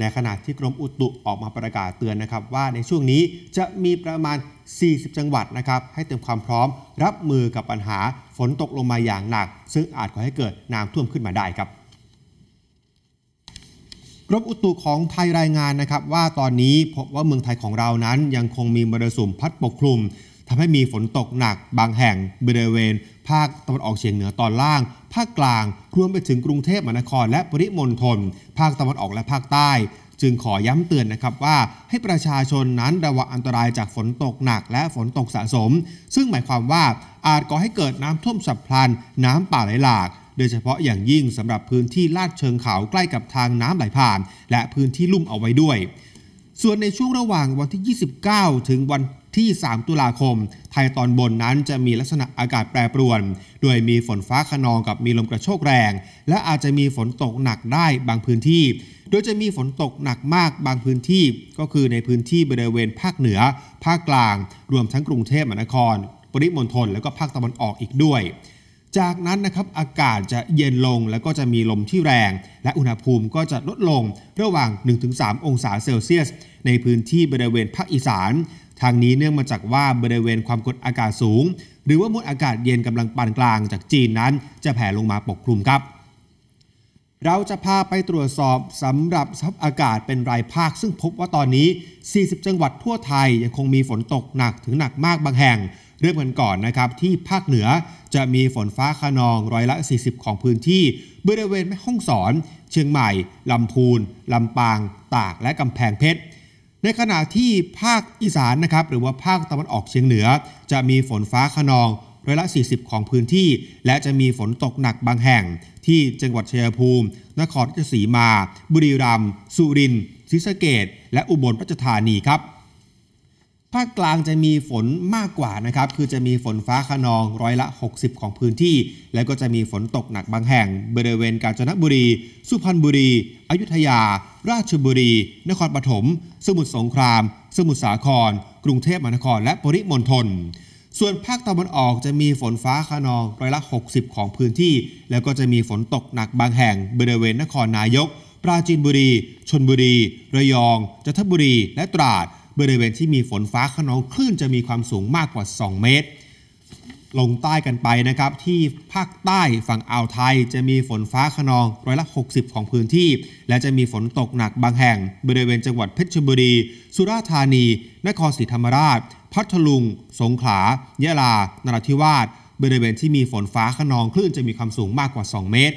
ในขณะที่กรมอุตุออกมาประกาศเตือนนะครับ ว่าในช่วงนี้จะมีประมาณ 40 จังหวัดนะครับ ให้เตรียมความพร้อมรับมือกับปัญหาฝนตกลงมาอย่างหนัก ซึ่งอาจก่อให้เกิดน้ำท่วมขึ้นมาได้ครับกรมอุตุของไทยรายงานนะครับ ว่าตอนนี้พบว่าเมืองไทยของเรานั้นยังคงมีมรสุมพัดปกคลุมทำให้มีฝนตกหนัก บางแห่งบริเวณ ภาคตะวันออกเฉียงเหนือตอนล่าง ภาคกลางรวมไปถึงกรุงเทพมหานคร และปริมณฑล ภาคตะวันออกและภาคใต้ จึงขอย้ำเตือนนะครับว่า ให้ประชาชนนั้นระวังอันตรายจากฝนตกหนักและฝนตกสะสม ซึ่งหมายความว่าอาจก่อให้เกิดน้ำท่วมฉับพลัน น้ำป่าไหลหลาก โดยเฉพาะอย่างยิ่งสำหรับพื้นที่ลาดเชิงเขาใกล้กับทางน้ำไหลผ่าน และพื้นที่ลุ่มเอาไว้ด้วย ส่วนในช่วงระหว่างวันที่ 29 ถึงวันที่ 3 ตุลาคม ไทยตอนบนนั้นจะมีลักษณะอากาศแปรปรวน โดยมีฝนฟ้าขนองกับมีลมกระโชกแรง และอาจจะมีฝนตกหนักได้บางพื้นที่ โดยจะมีฝนตกหนักมากบางพื้นที่ ก็คือในพื้นที่บริเวณภาคเหนือ ภาคกลาง รวมทั้งกรุงเทพมหานคร ปริมณฑลและก็ภาคตะวันออกอีกด้วยจากนั้นนะครับอากาศจะเย็นลงแล้วก็จะมีลมที่แรง และอุณหภูมิก็จะลดลงระหว่าง 1-3 องศาเซลเซียส ในพื้นที่บริเวณภาคอีสานทางนี้เนื่องมาจากว่าบริเวณความกดอากาศสูง หรือว่ามวลอากาศเย็นกำลังปานกลางจากจีนนั้น จะแผ่ลงมาปกคลุมครับ เราจะพาไปตรวจสอบสำหรับสภาพอากาศเป็นรายภาคซึ่งพบว่าตอนนี้ 40 จังหวัดทั่วไทยยังคงมีฝนตกหนักถึงหนักมากบางแห่งเริ่มกันก่อนนะครับที่ภาคเหนือจะมีฝนฟ้าขนอง ร้อยละ 40 ของพื้นที่บริเวณแม่ฮ่องสอนเชียงใหม่ลำพูนลำปาง ตากและกำแพงเพชร ในขณะที่ภาคอีสานนะครับ หรือว่าภาคตะวันออกเฉียงเหนือ จะมีฝนฟ้าขนอง ร้อยละ 40 ของพื้นที่ และจะมีฝนตกหนักบางแห่งที่จังหวัดชัยภูมิ นครราชสีมา บุรีรัมย์สุรินทร์ศรีสะเกดและอุบลราชธานีครับภาคกลางจะมีฝนมากกว่านะครับ คือจะมีฝนฟ้าขนอง ร้อยละ 60 ของพื้นที่ แล้วก็จะมีฝนตกหนักบางแห่ง บริเวณกาญจนบุรี สุพรรณบุรี อยุธยา ราชบุรี นครปฐม สมุทรสงคราม สมุทรสาคร กรุงเทพมหานครและปริมณฑล ส่วนภาคตะวันออกจะมีฝนฟ้าขนองร้อยละ 60 ของพื้นที่ แล้วก็จะมีฝนตกหนักบางแห่ง บริเวณนครนายก ปราจีนบุรี ชนบุรี ระยอง จันทบุรี และตราดบริเวณที่มีฝนฟ้าขนอง คลื่นจะมีความสูงมากกว่า 2 เมตร ลงใต้กันไปนะครับ ที่ภาคใต้ฝั่งอ่าวไทย จะมีฝนฟ้าขนองร้อยละ 60 ของพื้นที่ และจะมีฝนตกหนักบางแห่ง บริเวณจังหวัดเพชรบุรี สุราษฎร์ธานี นครศรีธรรมราช พัทลุง สงขลายะลา นราธิวาสบริเวณที่มีฝนฟ้าขนองคลื่นจะมีความสูงมากกว่า 2 เมตร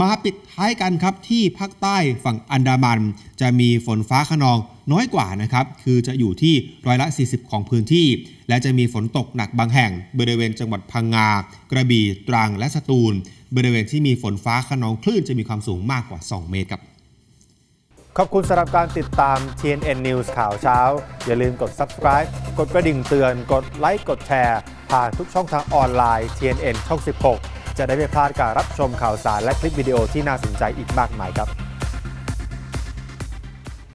มาปิดท้ายกันครับ ที่ภาคใต้ฝั่งอันดามัน จะมีฝนฟ้าขนองน้อยกว่านะครับ คือจะอยู่ที่ร้อยละ 40 ของพื้นที่ และจะมีฝนตกหนักบางแห่ง บริเวณจังหวัดพังงากระบี่ตรัง และสตูล บริเวณที่มีฝนฟ้าขนองคลื่นจะมีความสูงมากกว่า 2 เมตรครับขอบคุณสำหรับการติดตาม TNN News ข่าวเช้า อย่าลืมกด subscribe กดกระดิ่งเตือนกดไลค์กดแชร์ผ่านทุกช่องทางออนไลน์ TNN ช่อง16จะได้ไม่พลาดการรับชมข่าวสารและคลิปวิดีโอที่น่าสนใจอีกมากมายครับ